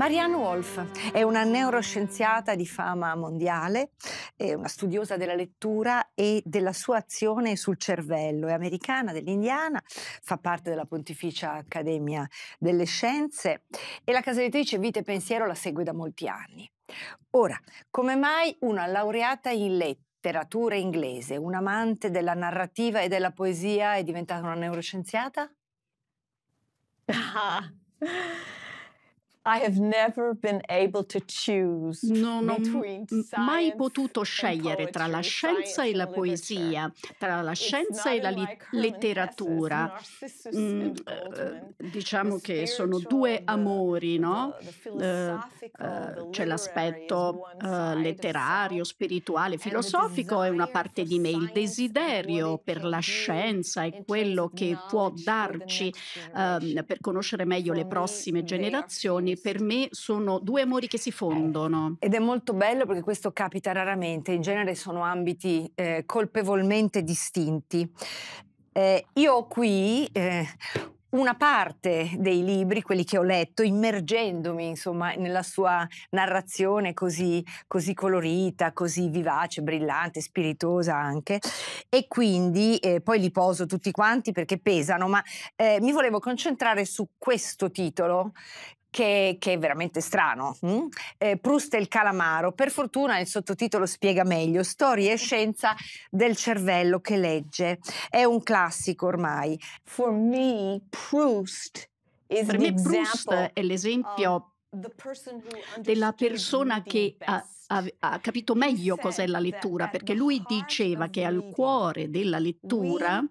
Marianne Wolf è una neuroscienziata di fama mondiale, è una studiosa della lettura e della sua azione sul cervello. È americana dell'Indiana, fa parte della Pontificia Accademia delle Scienze e la casa editrice Vita e Pensiero la segue da molti anni. Ora, come mai una laureata in lettere? letteratura inglese, un amante della narrativa e della poesia, è diventata una neuroscienziata? Ah. I have never been able to choose non ho mai potuto scegliere tra la scienza e la poesia, tra la scienza e la li- letteratura. Mm, eh, diciamo che sono due amori, no? Eh, eh, c'è l'aspetto eh, letterario, spirituale, filosofico, è una parte di me, il desiderio per la scienza e quello che può darci ehm, per conoscere meglio le prossime generazioni per me sono due amori che si eh, fondono. Ed è molto bello perché questo capita raramente, in genere sono ambiti eh, colpevolmente distinti. Eh, io ho qui eh, una parte dei libri, quelli che ho letto, immergendomi insomma nella sua narrazione così, così colorita, così vivace, brillante, spiritosa anche e quindi eh, poi li poso tutti quanti perché pesano, ma eh, mi volevo concentrare su questo titolo che, che è veramente strano. Mm? Eh, Proust e il calamaro. Per fortuna il sottotitolo spiega meglio: Storia e scienza del cervello che legge. È un classico ormai. For me, Proust is per me Proust è l'esempio della persona che ha ha, ha capito meglio cos'è la lettura, eh, perché lui diceva che al cuore della lettura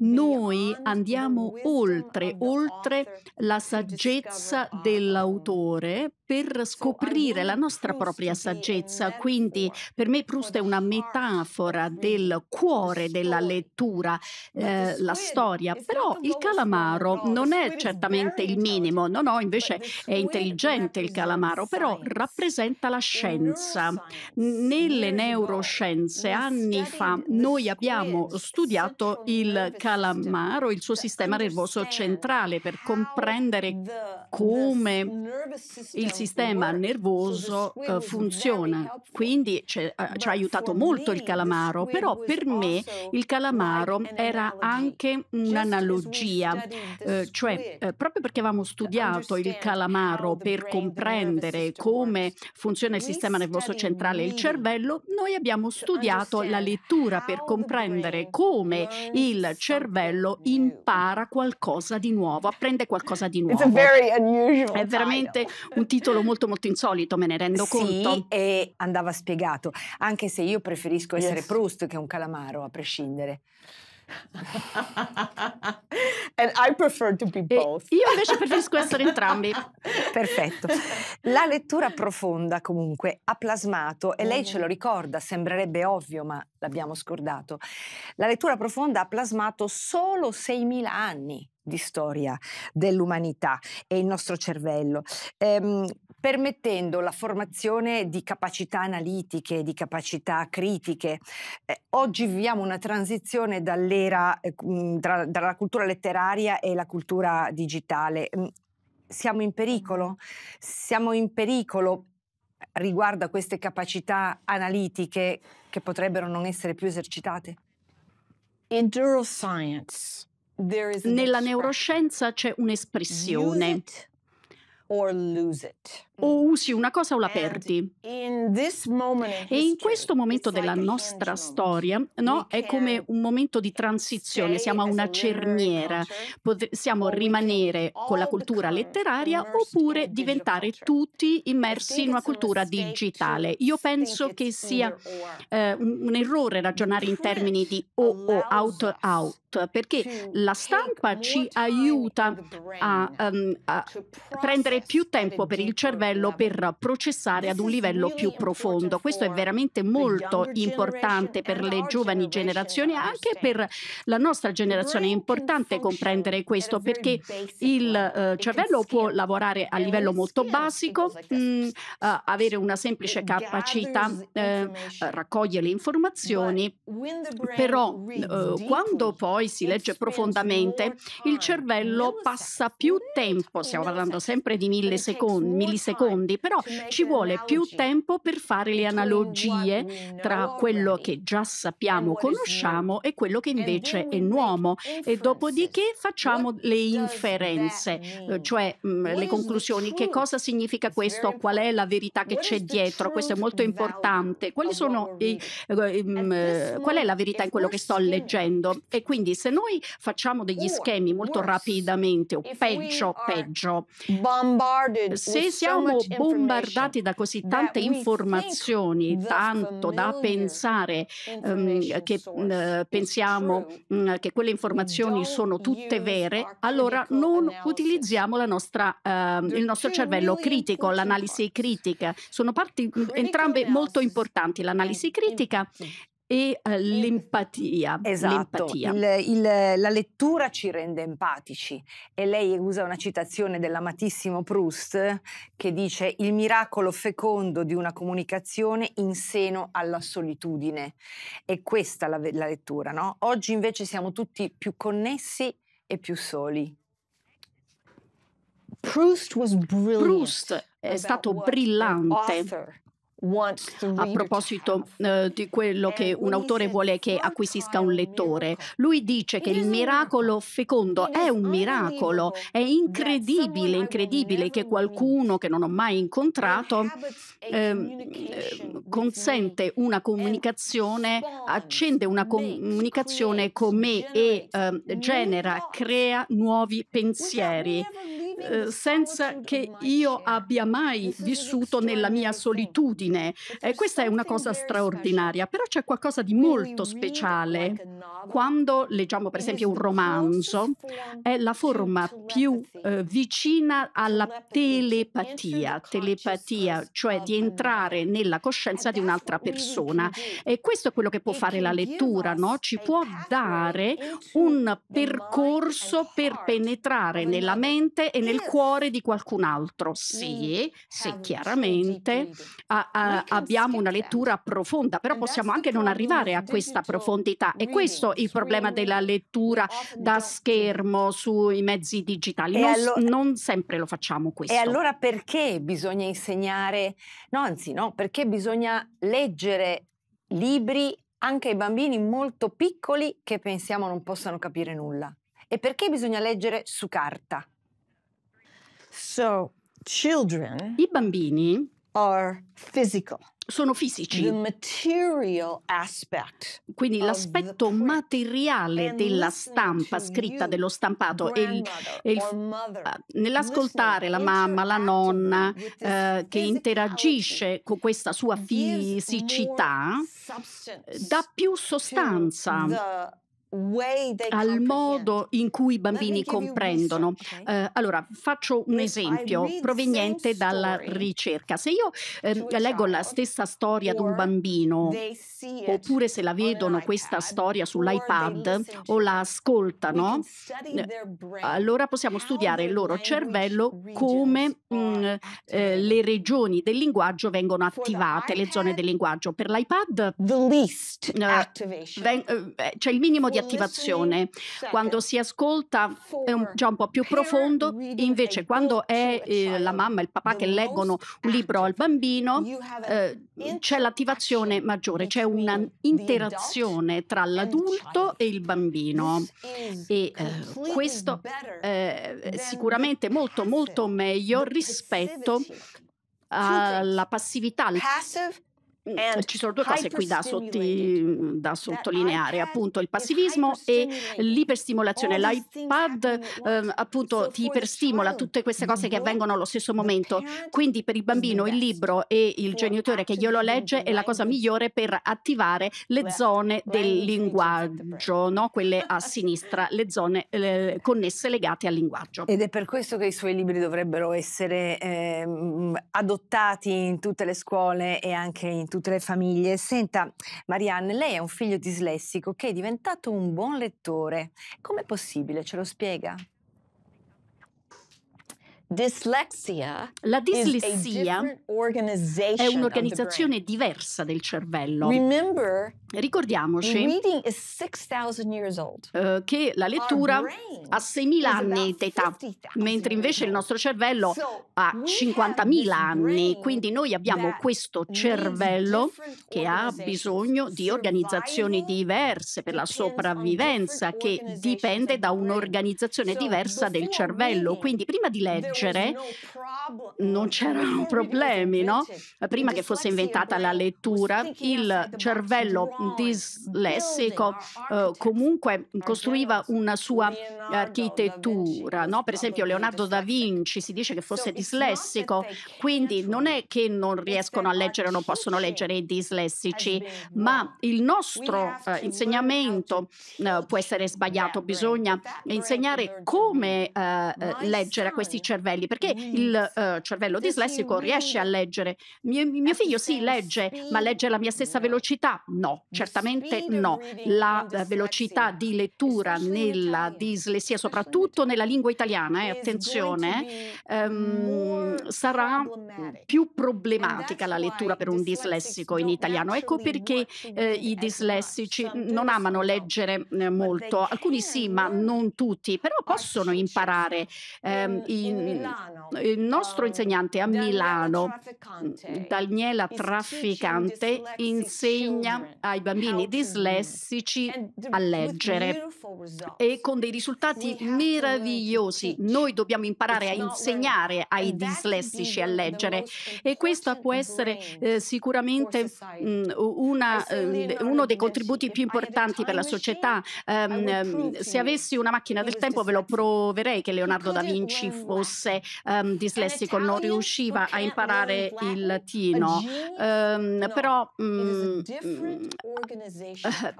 noi andiamo oltre, oltre la saggezza dell'autore per scoprire la nostra propria saggezza. Quindi per me Proust è una metafora del cuore della lettura, eh, la storia. Però il calamaro non è certamente il minimo, no, no, invece è intelligente il calamaro, però rappresenta la scienza. Nelle neuroscienze anni fa noi abbiamo studiato il calamaro, il suo sistema nervoso centrale per comprendere come il sistema nervoso eh, funziona. Quindi cioè, ci ha aiutato molto il calamaro, però per me il calamaro era anche un'analogia, eh, cioè eh, proprio perché avevamo studiato il calamaro per comprendere come funziona il sistema nervoso centrale e il cervello, noi abbiamo studiato la lettura per comprendere come il cervello impara qualcosa di nuovo, apprende qualcosa di nuovo. È veramente un titolo titolo molto molto insolito, me ne rendo sì, conto. e andava spiegato, anche se io preferisco yes. essere Proust che un calamaro, a prescindere. And I prefer to be both. io invece preferisco essere entrambi. Perfetto. La lettura profonda comunque ha plasmato, e lei ce lo mm. ricorda, sembrerebbe ovvio ma l'abbiamo scordato, la lettura profonda ha plasmato solo 6.000 anni di storia dell'umanità e il nostro cervello, ehm, permettendo la formazione di capacità analitiche, di capacità critiche. Eh, oggi viviamo una transizione dall'era, eh, mm, tra, dalla cultura letteraria e la cultura digitale. Mm, siamo in pericolo? Siamo in pericolo riguardo a queste capacità analitiche che potrebbero non essere più esercitate? In neuroscience, nella neuroscienza c'è un'espressione. O usi una cosa o la perdi. E in questo momento della nostra storia, no, è come un momento di transizione, siamo a una cerniera, possiamo rimanere con la cultura letteraria oppure diventare tutti immersi in una cultura digitale. Io penso che sia eh, un, errore ragionare in termini di o o out out perché la stampa ci aiuta a, um, a, prendere più tempo per il cervello per processare ad un livello più profondo. Questo è veramente molto importante per le giovani generazioni, e anche per la nostra generazione. È importante comprendere questo perché il uh, cervello può lavorare a livello molto basico, mh, mm, uh, avere una semplice capacità, uh, eh, raccogliere le informazioni, però eh, quando poi poi si legge profondamente, il cervello passa più tempo, stiamo parlando sempre di millisecondi, millisecondi però ci vuole più tempo per fare le analogie tra quello che già sappiamo, conosciamo e quello che invece è nuovo e dopodiché facciamo le inferenze, eh, cioè mm, le conclusioni, che cosa significa questo, qual è la verità che c'è dietro, questo è molto importante, i, eh, mh, mm, qual è la verità in quello che sto leggendo e quindi quindi se noi facciamo degli schemi molto rapidamente o peggio, peggio, se siamo bombardati da così tante informazioni, tanto da pensare um, che uh, pensiamo um, che quelle informazioni sono tutte vere, allora non utilizziamo nostra, uh, il nostro cervello critico, l'analisi critica. Sono parti mhmm, entrambe molto importanti, l'analisi critica e eh, l'empatia. Esatto, l'empatia. Il, il, la lettura ci rende empatici e lei usa una citazione dell'amatissimo Proust che dice il miracolo fecondo di una comunicazione in seno alla solitudine. È questa la, la lettura, no? Oggi invece siamo tutti più connessi e più soli. Proust, Proust è stato brillante a proposito eh, di quello che eh, un autore vuole che acquisisca un lettore, lui dice che il miracolo fecondo è un miracolo, è incredibile, incredibile che qualcuno che non ho mai incontrato eh, consente una comunicazione, accende una comunicazione con me e eh, genera, crea nuovi pensieri. Eh, senza che io abbia mai vissuto nella mia solitudine. Eh, questa è una cosa straordinaria, però c'è qualcosa di molto speciale. Quando leggiamo per esempio un romanzo, è la forma più eh, vicina alla telepatia, telepatia, cioè di entrare nella coscienza di un'altra persona. E questo è quello che può fare la lettura, no? ci può dare un percorso per penetrare nella mente e nel nel cuore di qualcun altro. Mm. Sì, sì chiaramente a, a, abbiamo una lettura profonda, però eh, possiamo anche non arrivare a questa profondità e questo è il problema della lettura oh, da schermo sui mezzi digitali. Non, allora, non sempre lo facciamo questo. E allora perché bisogna insegnare, no anzi no, perché bisogna leggere libri anche ai bambini molto piccoli che pensiamo non possano capire nulla? E perché bisogna leggere su carta? So, children I bambini are physical. sono fisici. Quindi l'aspetto materiale della stampa scritta, dello stampato. E il, e il, ah, nell'ascoltare la mamma, la nonna eh, che interagisce con questa sua fisicità, dà più sostanza al modo in cui i bambini comprendono. Eh, allora, faccio un esempio proveniente dalla ricerca. Se io eh, eh leggo la stessa storia ad un bambino, oppure se la vedono questa storia sull'iPad o la ascoltano, eh, allora possiamo studiare il loro cervello come mh, mm, eh, le regioni del linguaggio vengono attivate, le zone del linguaggio. Per l'iPad eh, c'è il minimo di di attivazione. Quando si ascolta è un, già un po' più profondo, invece quando è eh, la mamma e il papà che leggono un libro al bambino eh, c'è l'attivazione maggiore, c'è un'interazione tra l'adulto e il bambino e eh, questo è eh, sicuramente molto molto meglio rispetto alla passività Mm. ci sono due cose qui da, sotti, da sottolineare, appunto il passivismo e l'iperstimolazione. L'iPad eh, appunto ti iperstimola tutte queste cose che avvengono allo stesso momento, quindi per il bambino il libro e il genitore che glielo legge è la cosa migliore per attivare le zone del linguaggio, no? quelle a sinistra, le zone eh, connesse legate al linguaggio. Ed è per questo che i suoi libri dovrebbero essere eh, adottati in tutte le scuole e anche in tutti tutte le famiglie. Senta, Marianne, lei è un figlio dislessico che è diventato un buon lettore. Com'è possibile? Ce lo spiega? La dislessia è un'organizzazione diversa del cervello. Ricordiamoci eh, che la lettura ha 6.000 anni d'età, mentre invece il nostro cervello ha 50.000 anni. Quindi noi abbiamo questo cervello che ha bisogno di organizzazioni diverse per la sopravvivenza, che dipende da un'organizzazione diversa del cervello. Quindi prima di leggere, leggere non c'erano problemi, no? Prima che fosse inventata la lettura, il cervello dislessico eh, comunque costruiva una sua architettura, no? Per esempio Leonardo da Vinci si dice che fosse dislessico, quindi non è che non riescono a leggere o non possono leggere i dislessici, ma il nostro eh, insegnamento eh, può essere sbagliato, bisogna insegnare come eh, leggere a questi cervelli cervelli, perché il uh, cervello dislessico riesce a leggere. Mio, mio, figlio sì legge, ma legge alla mia stessa velocità? No, certamente no. La eh, velocità di lettura nella dislessia, soprattutto nella lingua italiana, eh, attenzione, um, sarà più problematica la lettura per un dislessico in italiano. Ecco perché eh, i dislessici non amano leggere eh, molto, alcuni sì, ma non tutti, però possono imparare ehm, eh, in, il nostro oh, insegnante a Milano, mm, Daniela Trafficante, insegna ai bambini dislessici a leggere e con dei risultati meravigliosi. Noi dobbiamo imparare a insegnare ai dislessici a leggere e questo può essere eh, sicuramente mm, una, ehm, uno dei contributi più importanti per la società. Ehm, se avessi una macchina del tempo ve lo proverei che Leonardo da Vinci fosse se um, dislessico non riusciva a imparare il latino. Um, ehm, però um,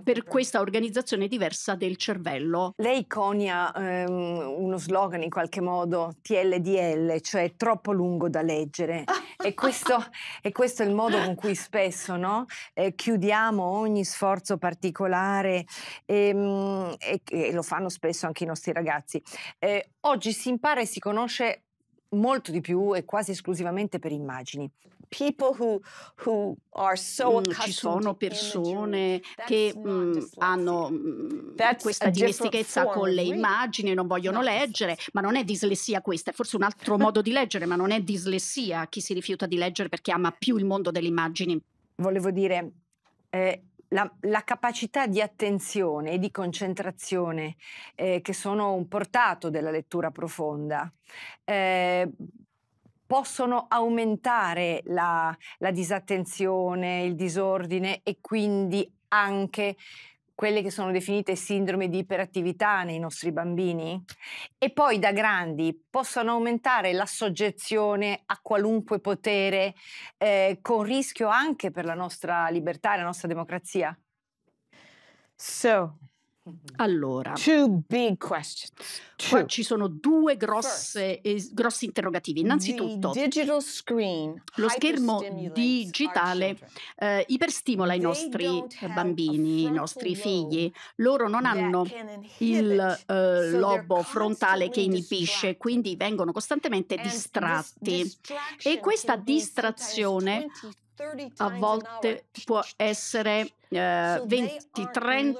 per questa organizzazione diversa del cervello. Lei conia ehm, uno slogan in qualche modo, TLDL, cioè troppo lungo da leggere. e, questo, e questo è il modo con cui spesso no? eh, chiudiamo ogni sforzo particolare e, e, e, lo fanno spesso anche i nostri ragazzi. Eh, oggi si impara e si conosce molto di più e quasi esclusivamente per immagini. Who, who so mm, ci sono persone che mh, mm, hanno mh, mm, questa dimestichezza con le immagini, non vogliono leggere, ma non è dislessia questa, è forse un altro modo di leggere, ma non è dislessia chi si rifiuta di leggere perché ama più il mondo delle immagini. Volevo dire, eh, la, la, capacità di attenzione e di concentrazione eh, che sono un portato della lettura profonda. Eh, possono aumentare la, la disattenzione, il disordine e quindi anche quelle che sono definite sindrome di iperattività nei nostri bambini e poi da grandi possano aumentare la soggezione a qualunque potere eh, con rischio anche per la nostra libertà e la nostra democrazia? So, Mm-hmm. Allora, Two big questions. Two. qua ci sono due grosse, eh, grossi interrogativi. Innanzitutto, screen, lo schermo digitale eh, iperstimola i nostri bambini, i nostri figli. Loro non hanno il eh, lobo frontale che inibisce, quindi vengono costantemente distratti. E questa distrazione a volte può essere 20-30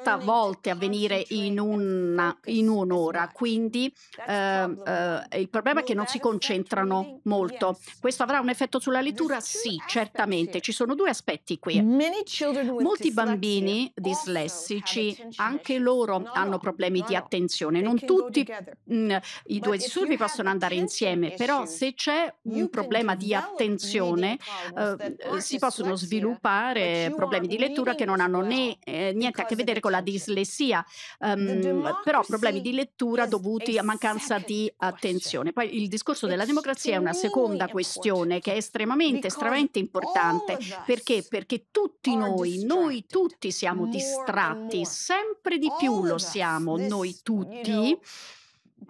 ehm, volte avvenire in, una, in un'ora, quindi eh, eh, il problema è che non si concentrano molto. Questo avrà un effetto sulla lettura? Sì, certamente, ci sono due aspetti qui. Molti bambini dislessici, anche loro hanno problemi di attenzione, non tutti mh, mhmm, i due disturbi possono andare insieme, però se c'è un problema di attenzione ehm, si possono sviluppare problemi di lettura che non non hanno né, eh, niente a che vedere con la dislessia, um, però problemi di lettura dovuti a mancanza di attenzione. Poi il discorso della democrazia è una seconda questione che è estremamente, estremamente importante. Perché? Perché tutti noi, noi tutti siamo distratti, sempre di più lo siamo, noi tutti.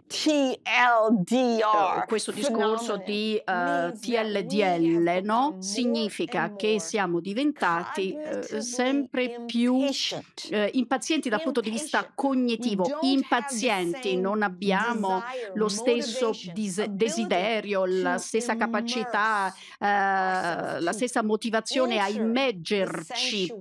TLDR. Questo discorso di uh, eh, TLDL no? significa che siamo diventati uh, sempre più uh, impazienti dal punto di vista cognitivo, impazienti, non abbiamo lo stesso dis- desiderio, la stessa capacità, la stessa motivazione a immergerci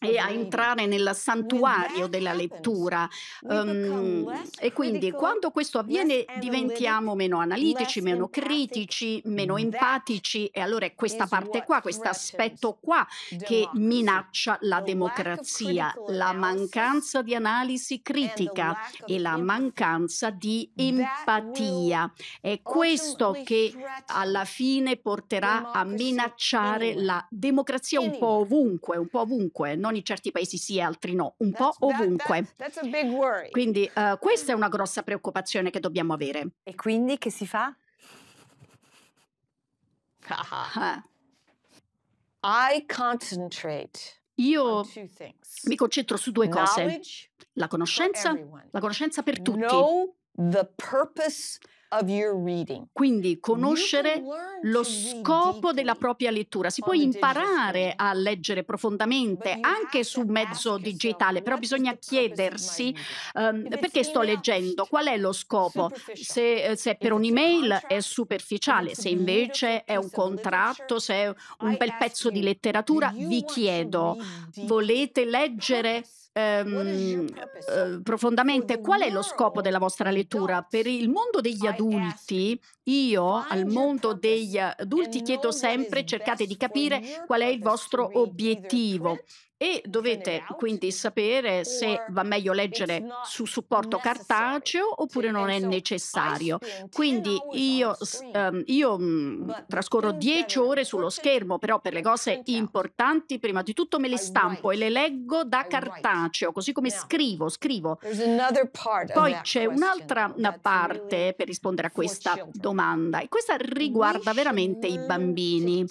e a entrare nel santuario della lettura. Um, e quindi quando questo avviene diventiamo meno analitici, meno critici, meno empatici e allora è questa parte qua, questo aspetto qua che minaccia la democrazia, la mancanza di analisi critica e la mancanza di empatia. È questo che alla fine porterà a minacciare la democrazia un po' ovunque, un po' ovunque, non in certi paesi sì e altri no, un po' ovunque. Quindi uh, questa è una grossa preoccupazione relazione che dobbiamo avere. E quindi che si fa? Ah. Ah. I concentrate io mi concentro su due cose, la conoscenza, la conoscenza per tutti, quindi conoscere lo scopo della propria lettura. Si può imparare a leggere profondamente anche su mezzo digitale, però bisogna chiedersi um, perché sto leggendo, qual è lo scopo. Se, eh, se per un'email è superficiale, se invece è un contratto, se è un bel pezzo di letteratura, vi chiedo, volete leggere ehm, eh, profondamente qual è lo scopo della vostra lettura. Per il mondo degli adulti, io al mondo degli adulti chiedo sempre, cercate di capire qual è il vostro obiettivo e dovete quindi sapere se va meglio leggere su supporto cartaceo oppure non è necessario. Quindi io, ehm, io mhmm, trascorro 10 ore sullo schermo, però per le cose importanti prima di tutto me le stampo e le leggo da cartaceo, così come scrivo, scrivo. Poi c'è un'altra parte per rispondere a questa domanda e questa riguarda veramente i bambini.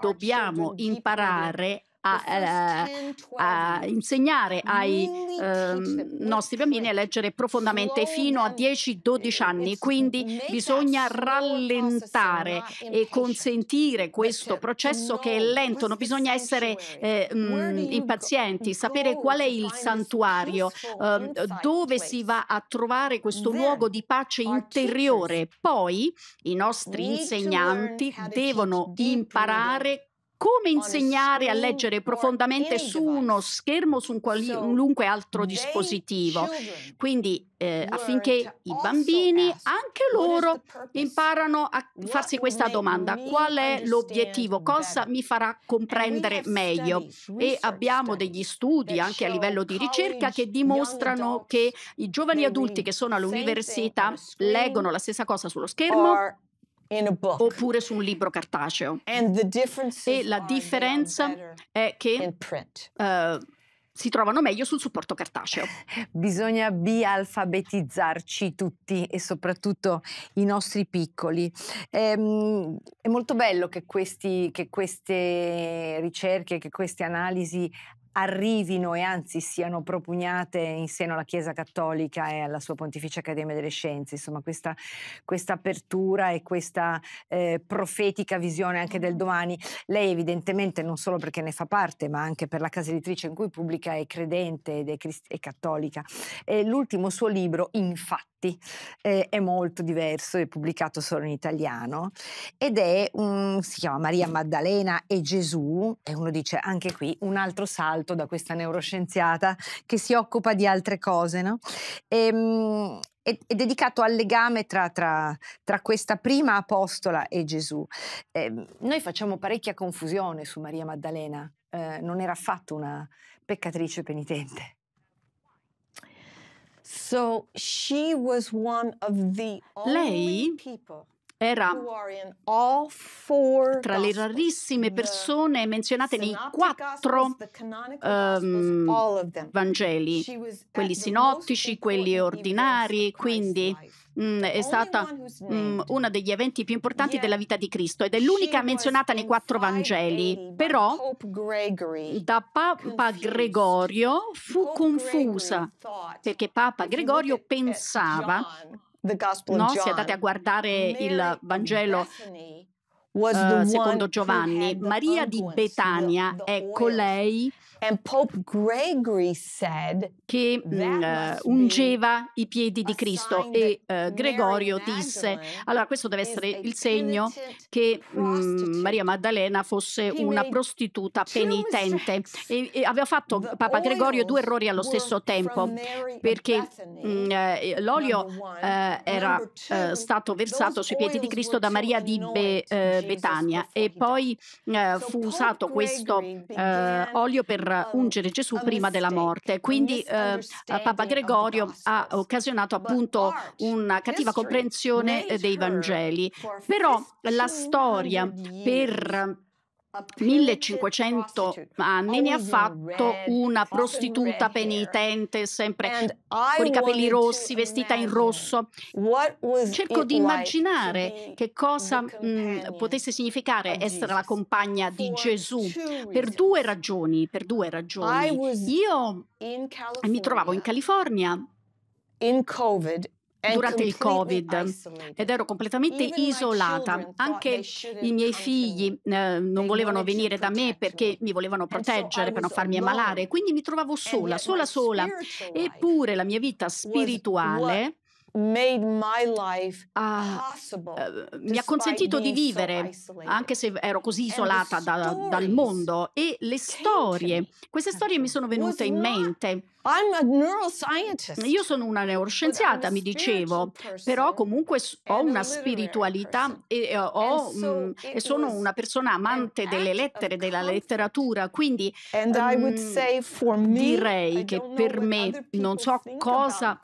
Dobbiamo imparare a, eh, a, insegnare ai ehm, nostri bambini a leggere profondamente fino a 10-12 anni. Quindi bisogna rallentare e consentire questo processo che è lento, non bisogna essere eh, mm, impazienti, sapere qual è il santuario, eh, dove si va a trovare questo luogo di pace interiore. Poi i nostri insegnanti devono imparare come insegnare a leggere profondamente su uno schermo o su un qualunque altro dispositivo. Quindi eh, affinché i bambini, anche loro, imparano a farsi questa domanda. Qual è l'obiettivo? Cosa mi farà comprendere meglio? E abbiamo degli studi anche a livello di ricerca che dimostrano che i giovani adulti che sono all'università leggono la stessa cosa sullo schermo oppure su un libro cartaceo. E la differenza è che uh, si trovano meglio sul supporto cartaceo. Bisogna bialfabetizzarci tutti e soprattutto i nostri piccoli. Ehm, è molto bello che, questi, che queste ricerche, che queste analisi arrivino e anzi siano propugnate in seno alla Chiesa Cattolica e alla sua Pontificia Accademia delle Scienze. Insomma, questa, apertura e questa eh, profetica visione anche del domani. Lei evidentemente non solo perché ne fa parte, ma anche per la casa editrice in cui pubblica è credente ed è, crist- è cattolica. E l'ultimo suo libro, infatti, Gatti, eh, è molto diverso, è pubblicato solo in italiano ed è, um, si chiama Maria Maddalena e Gesù, e uno dice anche qui un altro salto da questa neuroscienziata che si occupa di altre cose, no? E, um, è, dedicato al legame tra, tra, tra, questa prima apostola e Gesù. Eh, noi facciamo parecchia confusione su Maria Maddalena, eh, non era affatto una peccatrice penitente. So she was one of the Lei era tra le rarissime persone menzionate nei quattro um, Vangeli, quelli sinottici, quelli ordinari, quindi Mm, è stata mm, uno degli eventi più importanti della vita di Cristo ed è l'unica menzionata nei quattro Vangeli. Però da Papa Gregorio fu confusa perché Papa Gregorio pensava no? Se andate a guardare il Vangelo uh, secondo Giovanni, Maria di Betania è colei Pope Gregory che mh, mm, eh, ungeva i piedi di Cristo e uh, Gregorio disse, allora questo deve essere il segno che mh, mm, Maria Maddalena fosse una prostituta penitente e, e aveva fatto Papa Gregorio due errori allo stesso tempo perché mh, mm, eh, l'olio uh, era uh, stato versato sui piedi di Cristo da Maria di Be, Betania e poi fu usato questo olio per ungere Gesù prima della morte. Quindi eh, Papa Gregorio ha occasionato appunto una cattiva comprensione dei Vangeli. Però la storia per 1500 anni ne ha fatto una prostituta penitente, sempre con i capelli rossi, vestita in rosso. Cerco di immaginare che cosa mh, potesse significare essere la compagna di Gesù per due ragioni. Per due ragioni. Io mi trovavo in California durante il Covid ah, ed ero completamente isolata. Anche i miei figli eh, non volevano venire da me perché mi volevano eh, proteggere per non farmi ammalare, quindi mi trovavo sola, sola, sola. Eppure la mia vita spirituale ha, uh, ah, eh, mi ha consentito di vivere, anche se ero così isolata da, dal mondo, e le storie, queste storie mi sono venute in mente. Io sono una neuroscienziata, mi dicevo, però comunque ho una spiritualità e, ho, mh, mm, e sono una persona amante delle lettere, della letteratura, quindi mm, direi che per me non so cosa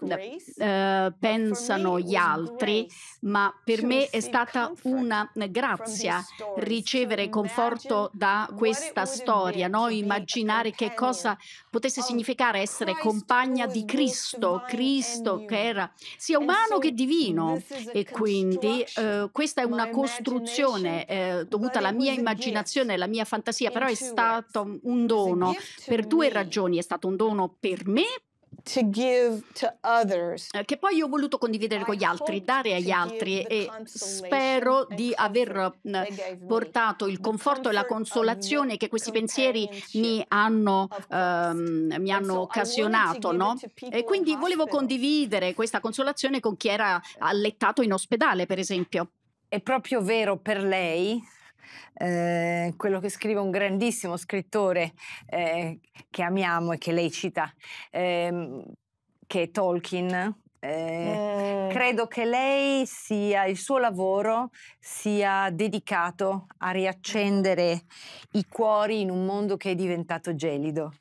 eh, pensano gli altri, ma per me è stata una grazia ricevere conforto da questa storia, no? immaginare che cosa potesse significare essere essere compagna di Cristo, Cristo che era sia umano che divino e quindi eh, questa è una costruzione eh, dovuta alla mia immaginazione, alla mia fantasia, però è stato un dono per due ragioni, è stato un dono per me eh, che poi ho voluto condividere con gli altri, dare agli altri e spero di aver mm, portato il conforto e la consolazione che questi pensieri mi hanno, ehm, mi hanno occasionato. No? E quindi volevo condividere questa consolazione con chi era allettato in ospedale, per esempio. È proprio vero per lei eh, quello che scrive un grandissimo scrittore eh, che amiamo e che lei cita, eh, che è Tolkien. Eh, mm. Credo che lei sia, il suo lavoro sia dedicato a riaccendere i cuori in un mondo che è diventato gelido.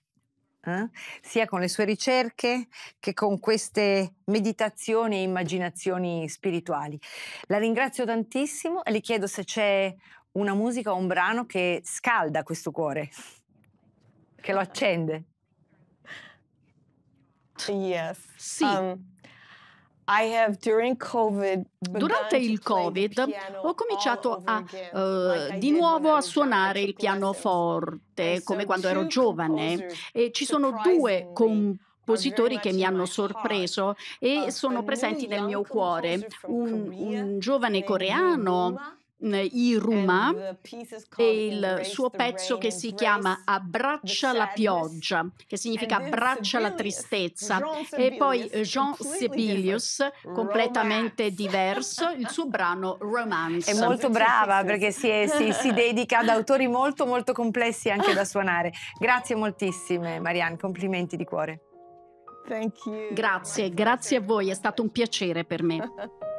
Eh? sia con le sue ricerche che con queste meditazioni e immaginazioni spirituali. La ringrazio tantissimo e le chiedo se c'è una musica o un brano che scalda questo cuore, che lo accende. Yes. Sì. Um, Durante il Covid ho cominciato a, uh, di nuovo a suonare il pianoforte, come quando ero giovane, e ci sono due compositori compositori che mi hanno sorpreso e sono presenti nel mio cuore. Un, un giovane coreano i Iruma e il suo pezzo che si chiama Abbraccia la pioggia, che significa Abbraccia la tristezza. E poi Jean Sibelius, completamente diverso, il suo brano Romance. È molto brava perché si, è, si, si dedica ad autori molto molto complessi anche da suonare. Grazie moltissime Marianne, complimenti di cuore. Grazie, grazie a voi, è stato un piacere per me.